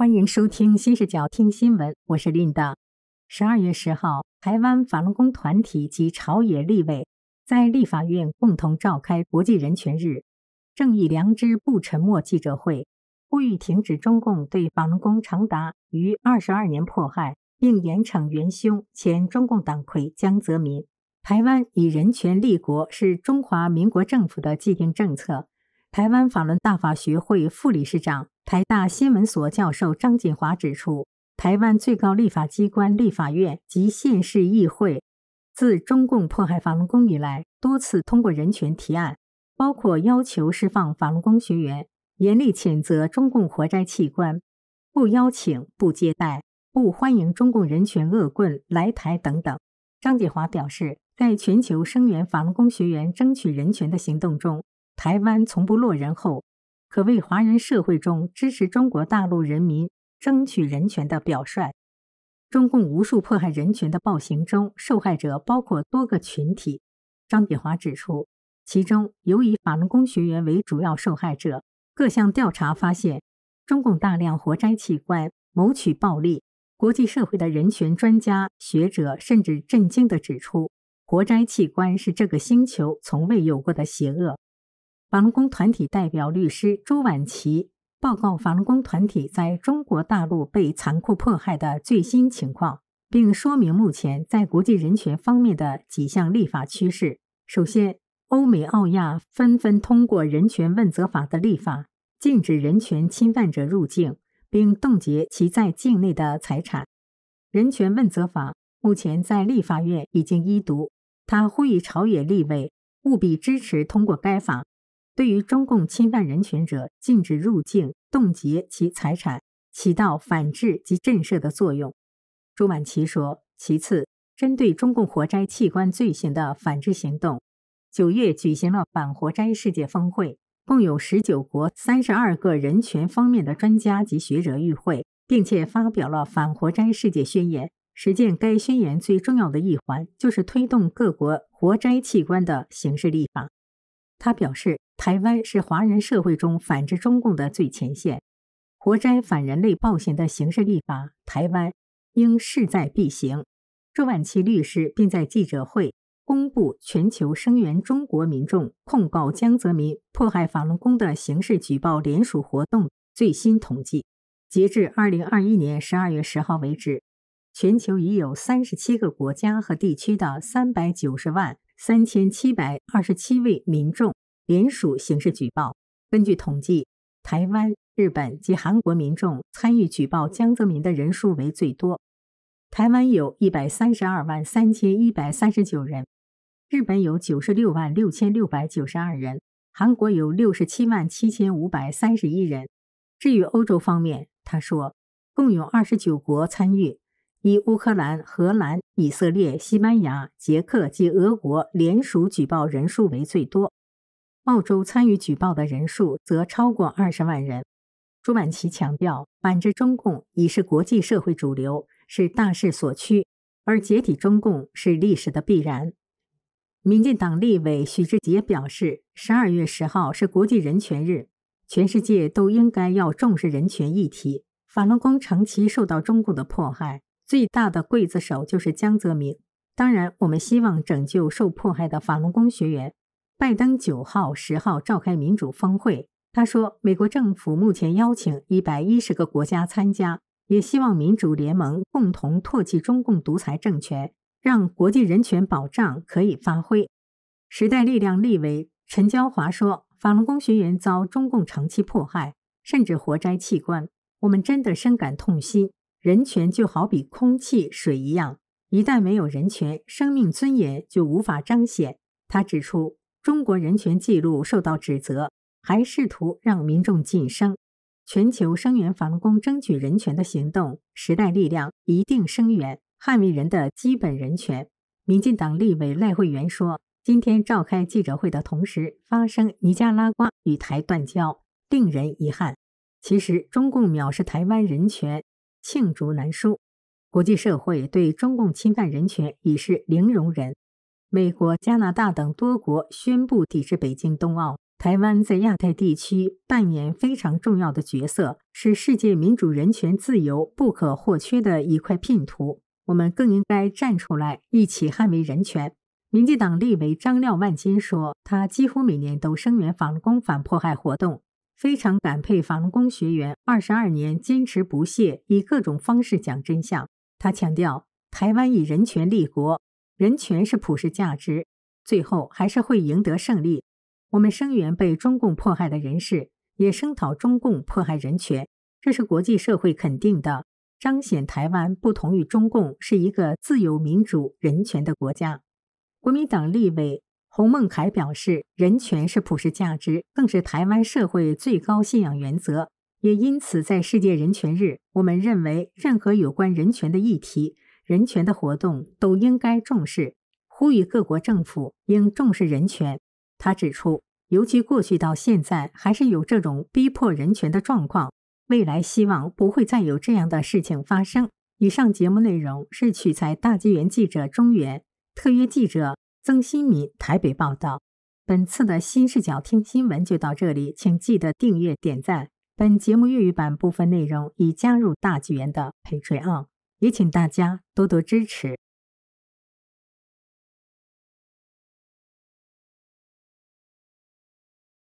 欢迎收听《新视角听新闻》，我是琳达。十二月十号，台湾法轮功团体及朝野立委在立法院共同召开国际人权日正义良知不沉默记者会，呼吁停止中共对法轮功长达逾二十二年迫害，并严惩元凶前中共党魁江泽民。台湾以人权立国是中华民国政府的既定政策。台湾法轮大法学会副理事长。台大新闻所教授张锦华指出，台湾最高立法机关立法院及县市议会，自中共迫害法轮功以来，多次通过人权提案，包括要求释放法轮功学员、严厉谴责中共活摘器官、不邀请、不接待、不欢迎中共人权恶棍来台等等。张锦华表示，在全球声援法轮功学员争取人权的行动中，台湾从不落人后。可谓华人社会中支持中国大陆人民争取人权的表率。中共无数迫害人权的暴行中，受害者包括多个群体。张炳华指出，其中尤以法轮功学员为主要受害者。各项调查发现，中共大量活摘器官谋取暴利。国际社会的人权专家、学者甚至震惊地指出，活摘器官是这个星球从未有过的邪恶。法轮功团体代表律师朱婉琪报告法轮功团体在中国大陆被残酷迫害的最新情况，并说明目前在国际人权方面的几项立法趋势。首先，欧美澳亚纷纷通过人权问责法的立法，禁止人权侵犯者入境，并冻结其在境内的财产。人权问责法目前在立法院已经一读，他呼吁朝野立委务必支持通过该法。对于中共侵犯人权者，禁止入境、冻结其财产，起到反制及震慑的作用。朱满奇说。其次，针对中共活摘器官罪行的反制行动，九月举行了反活摘世界峰会，共有十九国三十二个人权方面的专家及学者与会，并且发表了反活摘世界宣言。实践该宣言最重要的一环，就是推动各国活摘器官的刑事立法。他表示，台湾是华人社会中反制中共的最前线，活摘反人类暴行的刑事立法，台湾应势在必行。周万琪律师并在记者会公布全球声援中国民众控告江泽民迫害法轮功的刑事举报联署活动最新统计，截至二零二一年十二月十号为止，全球已有三十七个国家和地区的三百九十万。三千七百二十七位民众联署刑事举报。根据统计，台湾、日本及韩国民众参与举报江泽民的人数为最多。台湾有一百三十二万三千一百三十九人，日本有九十六万六千六百九十二人，韩国有六十七万七千五百三十一人。至于欧洲方面，他说共有二十九国参与。以乌克兰、荷兰、以色列、西班牙、捷克及俄国联署举报人数为最多，澳洲参与举报的人数则超过二十万人。朱满奇强调，反制中共已是国际社会主流，是大势所趋，而解体中共是历史的必然。民进党立委许志杰表示，十二月十号是国际人权日，全世界都应该要重视人权议题。法轮功长期受到中共的迫害。最大的刽子手就是江泽民。当然，我们希望拯救受迫害的法轮功学员。拜登九号、十号召开民主峰会，他说，美国政府目前邀请一百一十个国家参加，也希望民主联盟共同唾弃中共独裁政权，让国际人权保障可以发挥。时代力量立委陈娇华说法轮功学员遭中共长期迫害，甚至活摘器官，我们真的深感痛心。人权就好比空气、水一样，一旦没有人权，生命尊严就无法彰显。他指出，中国人权记录受到指责，还试图让民众晋升。全球声援反攻、争取人权的行动，时代力量一定声援，捍卫人的基本人权。民进党立委赖惠媛说，今天召开记者会的同时，发生尼加拉瓜与台断交，令人遗憾。其实，中共藐视台湾人权。罄竹难书，国际社会对中共侵犯人权已是零容忍。美国、加拿大等多国宣布抵制北京冬奥。台湾在亚太地区扮演非常重要的角色，是世界民主、人权、自由不可或缺的一块拼图。我们更应该站出来，一起捍卫人权。民进党立委张廖万金说，他几乎每年都声援反攻反迫害活动。非常感佩法轮功学员二十二年坚持不懈，以各种方式讲真相。他强调，台湾以人权立国，人权是普世价值，最后还是会赢得胜利。我们声援被中共迫害的人士，也声讨中共迫害人权，这是国际社会肯定的，彰显台湾不同于中共是一个自由、民主、人权的国家。国民党立委。洪孟凯表示，人权是普世价值，更是台湾社会最高信仰原则。也因此，在世界人权日，我们认为任何有关人权的议题、人权的活动都应该重视，呼吁各国政府应重视人权。他指出，尤其过去到现在，还是有这种逼迫人权的状况，未来希望不会再有这样的事情发生。以上节目内容是取材大纪元记者中原特约记者。曾新民台北报道，本次的新视角听新闻就到这里，请记得订阅点赞。本节目粤语版部分内容已加入大剧院的陪追奥，也请大家多多支持。